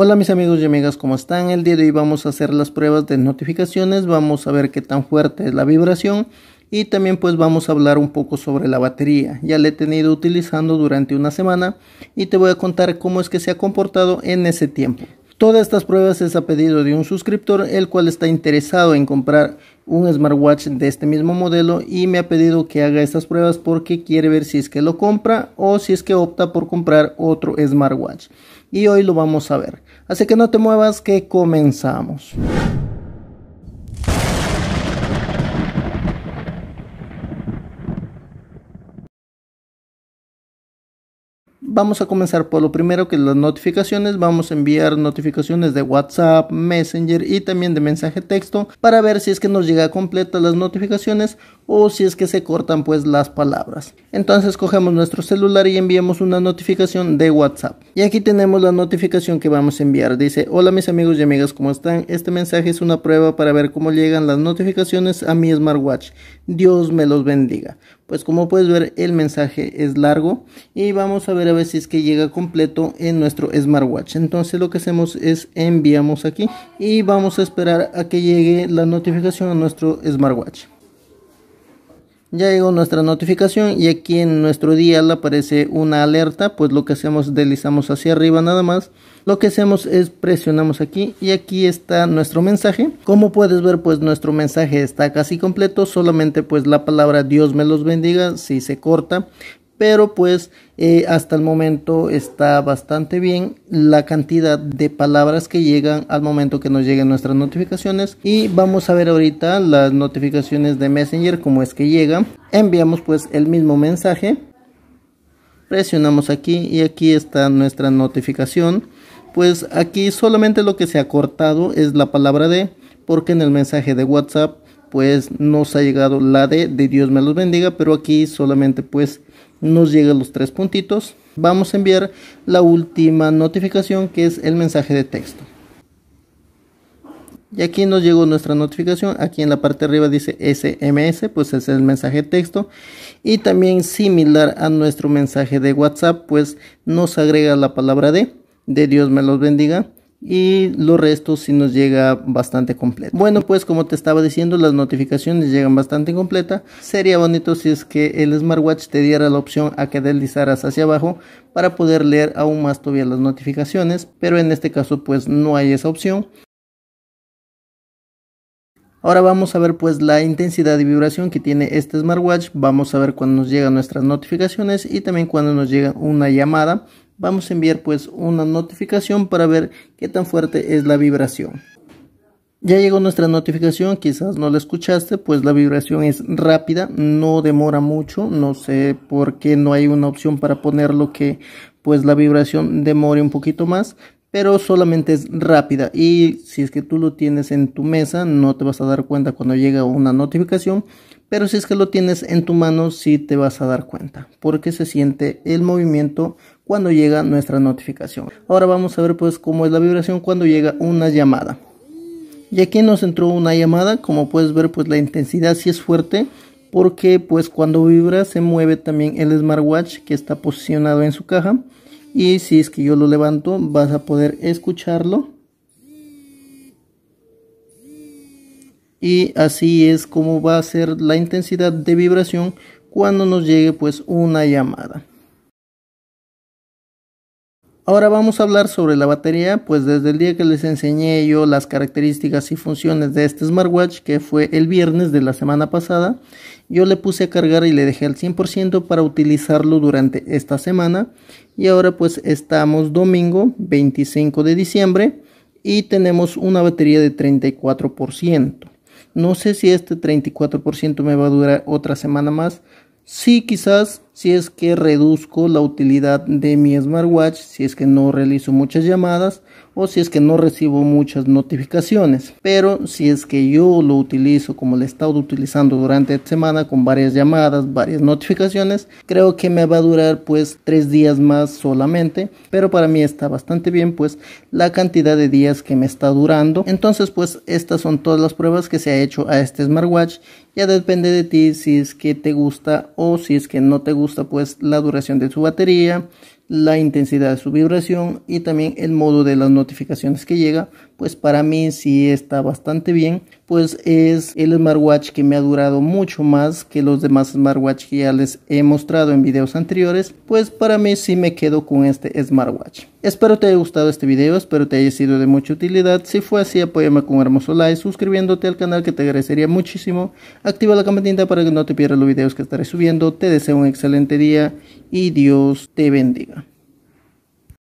Hola mis amigos y amigas, ¿cómo están? El día de hoy vamos a hacer las pruebas de notificaciones, vamos a ver qué tan fuerte es la vibración y también pues vamos a hablar un poco sobre la batería. Ya la he tenido utilizando durante una semana y te voy a contar cómo es que se ha comportado en ese tiempo. Todas estas pruebas es a pedido de un suscriptor el cual está interesado en comprar un smartwatch de este mismo modelo y me ha pedido que haga estas pruebas porque quiere ver si es que lo compra o si es que opta por comprar otro smartwatch y hoy lo vamos a ver. Así que no te muevas que comenzamos. Vamos a comenzar por lo primero que las notificaciones. Vamos a enviar notificaciones de WhatsApp, Messenger y también de mensaje texto para ver si es que nos llega completa las notificaciones o si es que se cortan pues las palabras. Entonces cogemos nuestro celular y enviamos una notificación de WhatsApp. Y aquí tenemos la notificación que vamos a enviar. Dice, hola mis amigos y amigas, ¿cómo están? Este mensaje es una prueba para ver cómo llegan las notificaciones a mi smartwatch. Dios me los bendiga. Pues como puedes ver el mensaje es largo y vamos a ver a ver si es que llega completo en nuestro smartwatch. Entonces lo que hacemos es enviamos aquí y vamos a esperar a que llegue la notificación a nuestro smartwatch. Ya llegó nuestra notificación y aquí en nuestro día le aparece una alerta, pues lo que hacemos deslizamos hacia arriba nada más. Lo que hacemos es presionamos aquí y aquí está nuestro mensaje. Como puedes ver pues nuestro mensaje está casi completo, solamente pues la palabra Dios me los bendiga si se corta pero pues eh, hasta el momento está bastante bien la cantidad de palabras que llegan al momento que nos lleguen nuestras notificaciones y vamos a ver ahorita las notificaciones de Messenger como es que llegan enviamos pues el mismo mensaje presionamos aquí y aquí está nuestra notificación pues aquí solamente lo que se ha cortado es la palabra de porque en el mensaje de WhatsApp pues nos ha llegado la de de Dios me los bendiga pero aquí solamente pues nos llega los tres puntitos, vamos a enviar la última notificación que es el mensaje de texto. Y aquí nos llegó nuestra notificación. Aquí en la parte de arriba dice SMS, pues es el mensaje de texto. Y también similar a nuestro mensaje de WhatsApp, pues nos agrega la palabra de, de Dios me los bendiga y los restos si nos llega bastante completo. Bueno, pues como te estaba diciendo, las notificaciones llegan bastante completa. Sería bonito si es que el smartwatch te diera la opción a que deslizaras hacia abajo para poder leer aún más todavía las notificaciones, pero en este caso pues no hay esa opción. Ahora vamos a ver pues la intensidad de vibración que tiene este smartwatch, vamos a ver cuando nos llegan nuestras notificaciones y también cuando nos llega una llamada. Vamos a enviar pues una notificación para ver qué tan fuerte es la vibración. Ya llegó nuestra notificación, quizás no la escuchaste, pues la vibración es rápida, no demora mucho, no sé por qué no hay una opción para ponerlo que pues la vibración demore un poquito más, pero solamente es rápida y si es que tú lo tienes en tu mesa no te vas a dar cuenta cuando llega una notificación, pero si es que lo tienes en tu mano sí te vas a dar cuenta porque se siente el movimiento cuando llega nuestra notificación. Ahora vamos a ver pues cómo es la vibración cuando llega una llamada. Y aquí nos entró una llamada, como puedes ver pues la intensidad sí es fuerte porque pues cuando vibra se mueve también el smartwatch que está posicionado en su caja y si es que yo lo levanto, vas a poder escucharlo. Y así es como va a ser la intensidad de vibración cuando nos llegue pues una llamada. Ahora vamos a hablar sobre la batería, pues desde el día que les enseñé yo las características y funciones de este smartwatch, que fue el viernes de la semana pasada, yo le puse a cargar y le dejé al 100% para utilizarlo durante esta semana. Y ahora pues estamos domingo 25 de diciembre y tenemos una batería de 34%. No sé si este 34% me va a durar otra semana más. Sí, quizás si es que reduzco la utilidad de mi smartwatch, si es que no realizo muchas llamadas o si es que no recibo muchas notificaciones. Pero si es que yo lo utilizo como lo he estado utilizando durante esta semana con varias llamadas, varias notificaciones, creo que me va a durar pues tres días más solamente. Pero para mí está bastante bien pues la cantidad de días que me está durando. Entonces pues estas son todas las pruebas que se ha hecho a este smartwatch. Ya depende de ti si es que te gusta o si es que no te gusta pues la duración de su batería la intensidad de su vibración y también el modo de las notificaciones que llega pues para mí sí está bastante bien pues es el smartwatch que me ha durado mucho más que los demás smartwatch que ya les he mostrado en videos anteriores pues para mí sí me quedo con este smartwatch espero te haya gustado este video espero te haya sido de mucha utilidad si fue así apóyame con un hermoso like suscribiéndote al canal que te agradecería muchísimo activa la campanita para que no te pierdas los videos que estaré subiendo te deseo un excelente día y Dios te bendiga